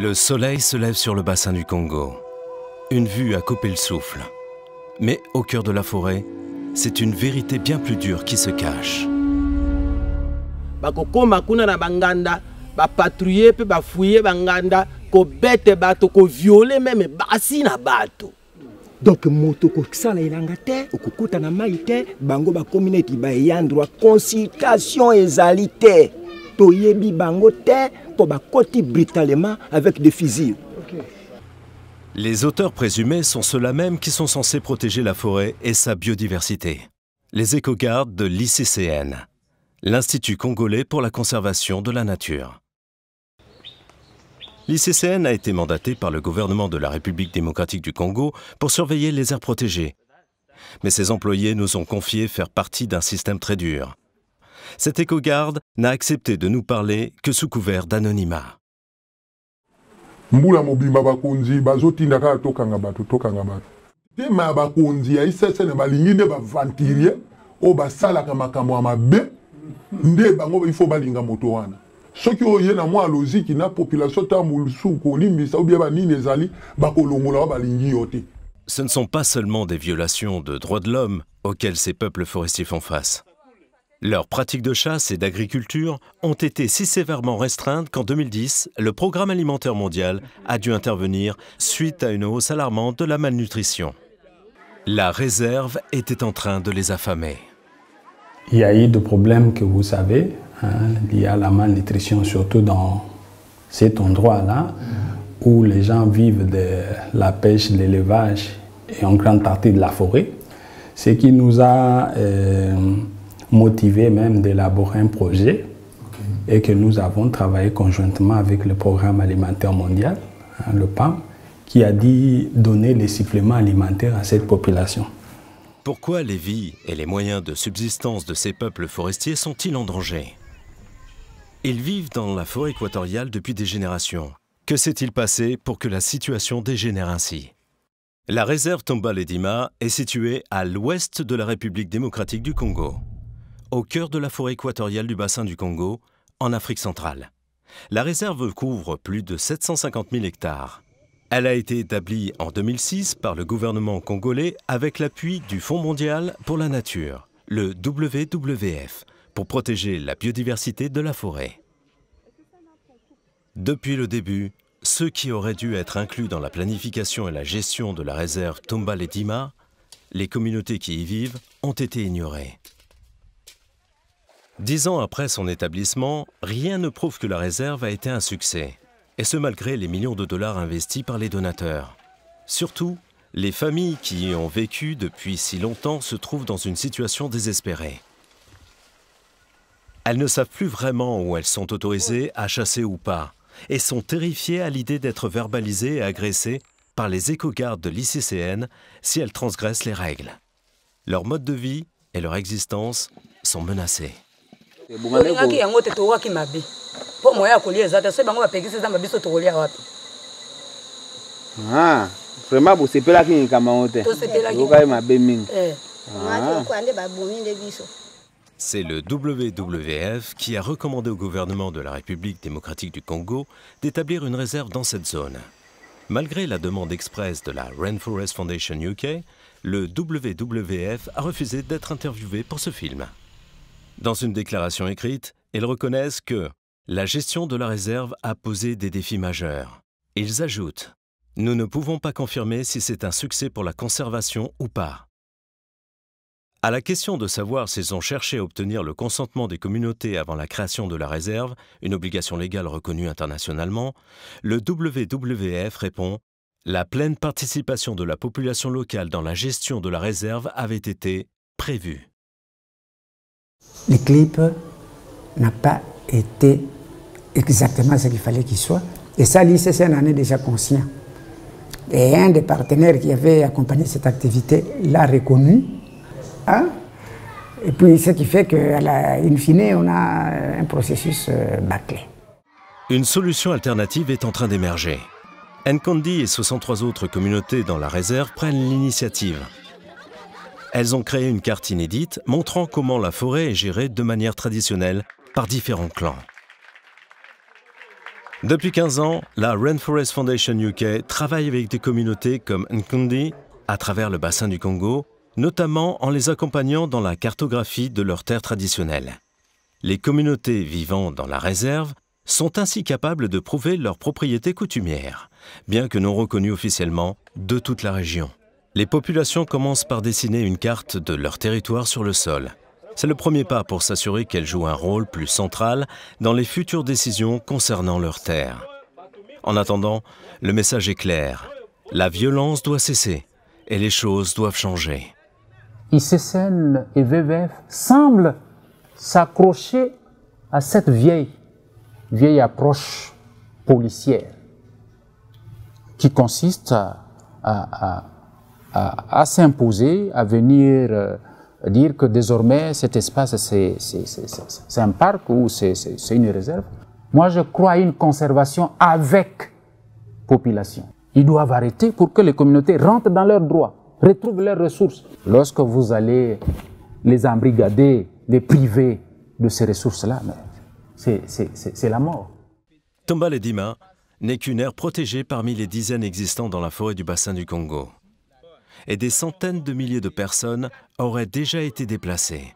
Le soleil se lève sur le bassin du Congo. Une vue à couper le souffle. Mais au cœur de la forêt, c'est une vérité bien plus dure qui se cache. Bakoko makuna na banganda pe ba fouiller banganda kobete bato koviole meme basi na bato donk moto okosala ilanga te okukuta na mai te bango bakomi ba baeyandroit consultation ezali te les auteurs présumés sont ceux-là même qui sont censés protéger la forêt et sa biodiversité. Les éco-gardes de l'ICCN, l'Institut congolais pour la conservation de la nature. L'ICCN a été mandaté par le gouvernement de la République démocratique du Congo pour surveiller les aires protégées. Mais ses employés nous ont confié faire partie d'un système très dur cet éco-garde n'a accepté de nous parler que sous couvert d'anonymat. mbula mobimba bakonzi bazotinda kaka tokanga bato tokanga bato tema ya bakonzi ya isesene balingi nde bavantirie oyo basalaka makambo ya mabe nde bango ifo balinga moto wana soki oyo ye na mwa loziki na population ta mosusu kolimbisa obia banini ezali bakolongola wa balingi yote. Ce ne sont pas seulement des violations de droits de l'homme auxquelles ces peuples forestiers font face. Leurs pratiques de chasse et d'agriculture ont été si sévèrement restreintes qu'en 2010, le Programme alimentaire mondial a dû intervenir suite à une hausse alarmante de la malnutrition. La réserve était en train de les affamer. Il y a eu des problèmes que vous savez, hein, liés à la malnutrition, surtout dans cet endroit-là, où les gens vivent de la pêche, de l'élevage et en grande partie de la forêt. Ce qui nous a... Euh, motivés même d'élaborer un projet et que nous avons travaillé conjointement avec le Programme alimentaire mondial, hein, le PAM, qui a dit donner des suppléments alimentaires à cette population. Pourquoi les vies et les moyens de subsistance de ces peuples forestiers sont-ils en danger Ils vivent dans la forêt équatoriale depuis des générations. Que s'est-il passé pour que la situation dégénère ainsi La réserve Tomba est située à l'ouest de la République démocratique du Congo au cœur de la forêt équatoriale du bassin du Congo, en Afrique centrale. La réserve couvre plus de 750 000 hectares. Elle a été établie en 2006 par le gouvernement congolais avec l'appui du Fonds mondial pour la nature, le WWF, pour protéger la biodiversité de la forêt. Depuis le début, ceux qui auraient dû être inclus dans la planification et la gestion de la réserve Tombal et Dima, les communautés qui y vivent, ont été ignorés. Dix ans après son établissement, rien ne prouve que la réserve a été un succès, et ce malgré les millions de dollars investis par les donateurs. Surtout, les familles qui y ont vécu depuis si longtemps se trouvent dans une situation désespérée. Elles ne savent plus vraiment où elles sont autorisées à chasser ou pas, et sont terrifiées à l'idée d'être verbalisées et agressées par les éco-gardes de l'ICCN si elles transgressent les règles. Leur mode de vie et leur existence sont menacées. C'est le WWF qui a recommandé au gouvernement de la République démocratique du Congo d'établir une réserve dans cette zone. Malgré la demande expresse de la Rainforest Foundation UK, le WWF a refusé d'être interviewé pour ce film. Dans une déclaration écrite, ils reconnaissent que la gestion de la réserve a posé des défis majeurs. Ils ajoutent Nous ne pouvons pas confirmer si c'est un succès pour la conservation ou pas. À la question de savoir s'ils ont cherché à obtenir le consentement des communautés avant la création de la réserve, une obligation légale reconnue internationalement, le WWF répond La pleine participation de la population locale dans la gestion de la réserve avait été prévue le n'a pas été exactement ce qu'il fallait qu'il soit. Et ça, l'ICCN en est déjà conscient. Et un des partenaires qui avait accompagné cette activité l'a reconnu. Hein. Et puis, ce qui fait la fine, on a un processus euh, bâclé. Une solution alternative est en train d'émerger. Nkondi et 63 autres communautés dans la réserve prennent l'initiative. Elles ont créé une carte inédite montrant comment la forêt est gérée de manière traditionnelle par différents clans. Depuis 15 ans, la Rainforest Foundation UK travaille avec des communautés comme Nkundi à travers le bassin du Congo, notamment en les accompagnant dans la cartographie de leurs terres traditionnelles. Les communautés vivant dans la réserve sont ainsi capables de prouver leurs propriétés coutumières, bien que non reconnues officiellement de toute la région les populations commencent par dessiner une carte de leur territoire sur le sol. C'est le premier pas pour s'assurer qu'elles jouent un rôle plus central dans les futures décisions concernant leur terre. En attendant, le message est clair. La violence doit cesser et les choses doivent changer. ICCN et VVF semblent s'accrocher à cette vieille, vieille approche policière qui consiste à à, s'imposer, à venir euh, dire que désormais cet espace c'est un parc ou c'est une réserve. Moi je crois à une conservation avec population. Ils doivent arrêter pour que les communautés rentrent dans leurs droits, retrouvent leurs ressources. Lorsque vous allez les embrigader, les priver de ces ressources-là, c'est la mort. Tomba Dima n'est qu'une aire protégée parmi les dizaines existantes dans la forêt du bassin du Congo et des centaines de milliers de personnes auraient déjà été déplacées.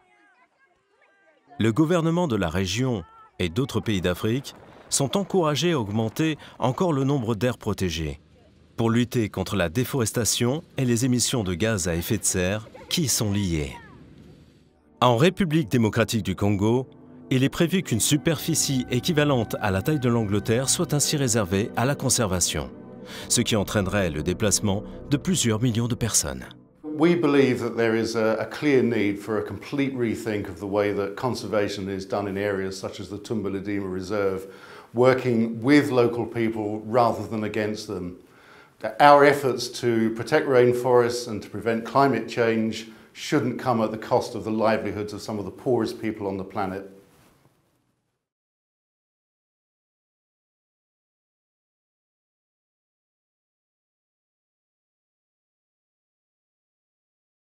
Le gouvernement de la région et d'autres pays d'Afrique sont encouragés à augmenter encore le nombre d'aires protégées pour lutter contre la déforestation et les émissions de gaz à effet de serre qui y sont liées. En République démocratique du Congo, il est prévu qu'une superficie équivalente à la taille de l'Angleterre soit ainsi réservée à la conservation ce qui entraînerait le déplacement de plusieurs millions de personnes. We believe that there is a, clear need for a complete rethink of the way that conservation is done in areas such as the Tumbalidima Reserve, working with local people rather than against them. Our efforts to protect rainforests and to prevent climate change shouldn't come at the cost of the livelihoods of some of the poorest people on the planet.